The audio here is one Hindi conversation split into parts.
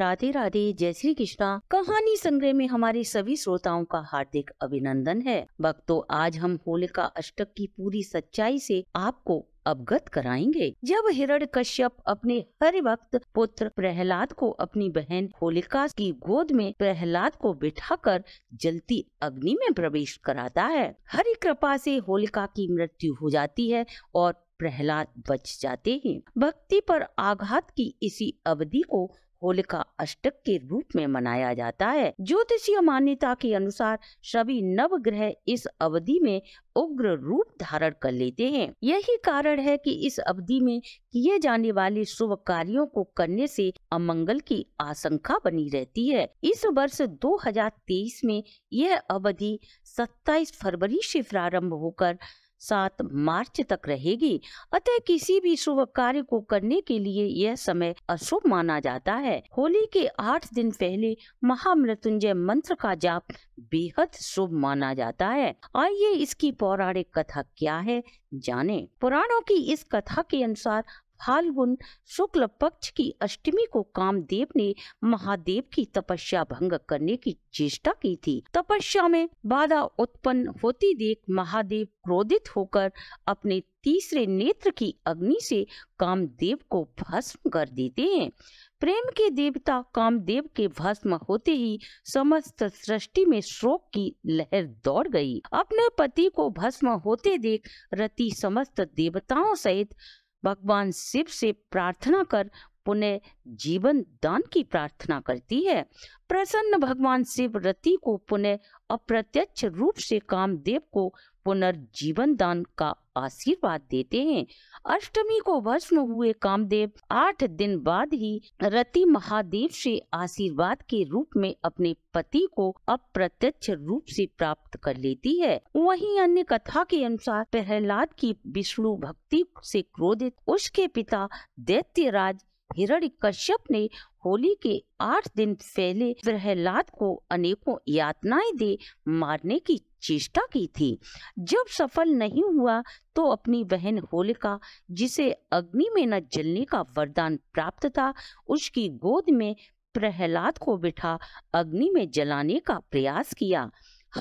राधे राधे जय श्री कृष्णा कहानी संग्रह में हमारे सभी श्रोताओं का हार्दिक अभिनंदन है भक्तों आज हम होलिका अष्टक की पूरी सच्चाई से आपको अवगत कराएंगे जब हिरण कश्यप अपने हर वक्त पुत्र प्रहलाद को अपनी बहन होलिका की गोद में प्रहलाद को बिठाकर जलती अग्नि में प्रवेश कराता है हरि कृपा से होलिका की मृत्यु हो जाती है और प्रहलाद बच जाते हैं भक्ति पर आघात की इसी अवधि को होलिका अष्टक के रूप में मनाया जाता है ज्योतिषीय मान्यता के अनुसार सभी नव ग्रह इस अवधि में उग्र रूप धारण कर लेते हैं यही कारण है कि इस अवधि में किए जाने वाले शुभ कार्यो को करने से अमंगल की आशंका बनी रहती है इस वर्ष 2023 में यह अवधि 27 फरवरी से प्रारंभ होकर सात मार्च तक रहेगी अतः किसी भी शुभ कार्य को करने के लिए यह समय अशुभ माना जाता है होली के आठ दिन पहले महामृत्युंजय मंत्र का जाप बेहद शुभ माना जाता है आइए इसकी पौराणिक कथा क्या है जाने पुराणों की इस कथा के अनुसार फाल्गुन शुक्ल पक्ष की अष्टमी को कामदेव ने महादेव की तपस्या भंग करने की चेष्टा की थी तपस्या में बाधा उत्पन्न होती देख महादेव क्रोधित होकर अपने तीसरे नेत्र की अग्नि से कामदेव को भस्म कर देते हैं प्रेम के देवता कामदेव के भस्म होते ही समस्त सृष्टि में शोक की लहर दौड़ गई अपने पति को भस्म होते देख रति समस्त देवताओं सहित भगवान शिव से प्रार्थना कर पुनः जीवन दान की प्रार्थना करती है प्रसन्न भगवान शिव रति को पुनः अप्रत्यक्ष रूप से कामदेव को पुनर्जीवन दान का आशीर्वाद देते हैं अष्टमी को भस्म हुए कामदेव आठ दिन बाद ही रति महादेव से आशीर्वाद के रूप में अपने पति को अप्रत्यक्ष रूप से प्राप्त कर लेती है वहीं अन्य कथा के अनुसार प्रहलाद की विष्णु भक्ति से क्रोधित उसके पिता दैत्यराज हिरण्य कश्यप ने होली के आठ दिन पहले प्रहलाद को अनेकों यातनाएं दे मारने की चेष्टा की थी जब सफल नहीं हुआ तो अपनी बहन होलिका जिसे अग्नि में न जलने का वरदान प्राप्त था उसकी गोद में प्रहलाद को बिठा अग्नि में जलाने का प्रयास किया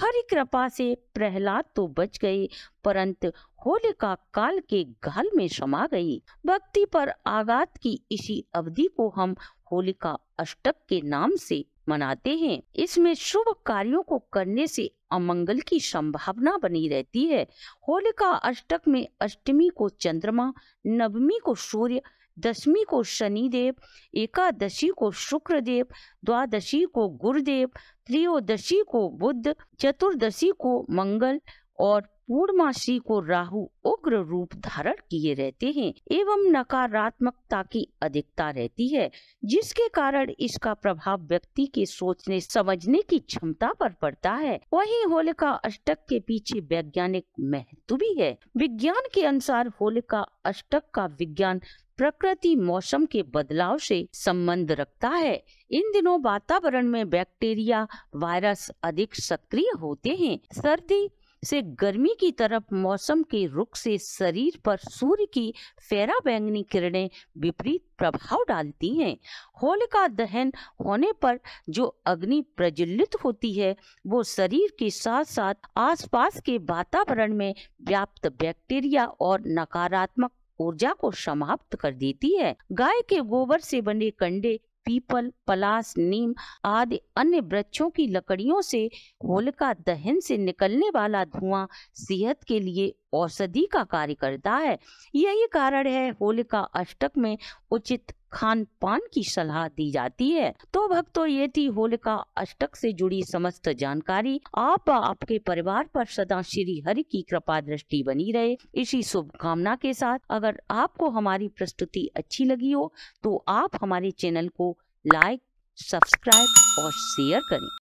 हरि कृपा से प्रहलाद तो बच गए परंतु होलिका काल के घाल में समा गई भक्ति पर आघात की इसी अवधि को हम होलिका अष्टक के नाम से मनाते हैं इसमें शुभ कार्यों को करने से अमंगल की संभावना बनी रहती है होलिका अष्टक में अष्टमी को चंद्रमा नवमी को सूर्य दसवीं को शनिदेव एकादशी को शुक्रदेव द्वादशी को गुरुदेव त्रयोदशी को बुद्ध चतुर्दशी को मंगल और पूर्णमासी को राहु उग्र रूप धारण किए रहते हैं एवं नकारात्मकता की अधिकता रहती है जिसके कारण इसका प्रभाव व्यक्ति के सोचने समझने की क्षमता पर पड़ता है वही होलिका अष्टक के पीछे वैज्ञानिक महत्व भी है विज्ञान के अनुसार होलिका अष्टक का विज्ञान प्रकृति मौसम के बदलाव से संबंध रखता है इन दिनों वातावरण में बैक्टीरिया वायरस अधिक सक्रिय होते हैं सर्दी से गर्मी की तरफ मौसम के रुख से शरीर पर सूर्य की फेरा बैंगनी किरणें विपरीत प्रभाव डालती हैं होलिका दहन होने पर जो अग्नि प्रज्वलित होती है वो शरीर के साथ साथ आसपास के वातावरण में व्याप्त बैक्टीरिया और नकारात्मक ऊर्जा को समाप्त कर देती है गाय के गोबर से बने कंडे पीपल पलास नीम आदि अन्य वृक्षों की लकड़ियों से होलिका दहन से निकलने वाला धुआं सेहत के लिए औषधि का कार्य करता है यही कारण है होलिका अष्टक में उचित खान पान की सलाह दी जाती है तो भक्तों ये थी होलिका अष्टक से जुड़ी समस्त जानकारी आप आपके परिवार पर सदा श्री हरि की कृपा दृष्टि बनी रहे इसी शुभकामना के साथ अगर आपको हमारी प्रस्तुति अच्छी लगी हो तो आप हमारे चैनल को लाइक सब्सक्राइब और शेयर करें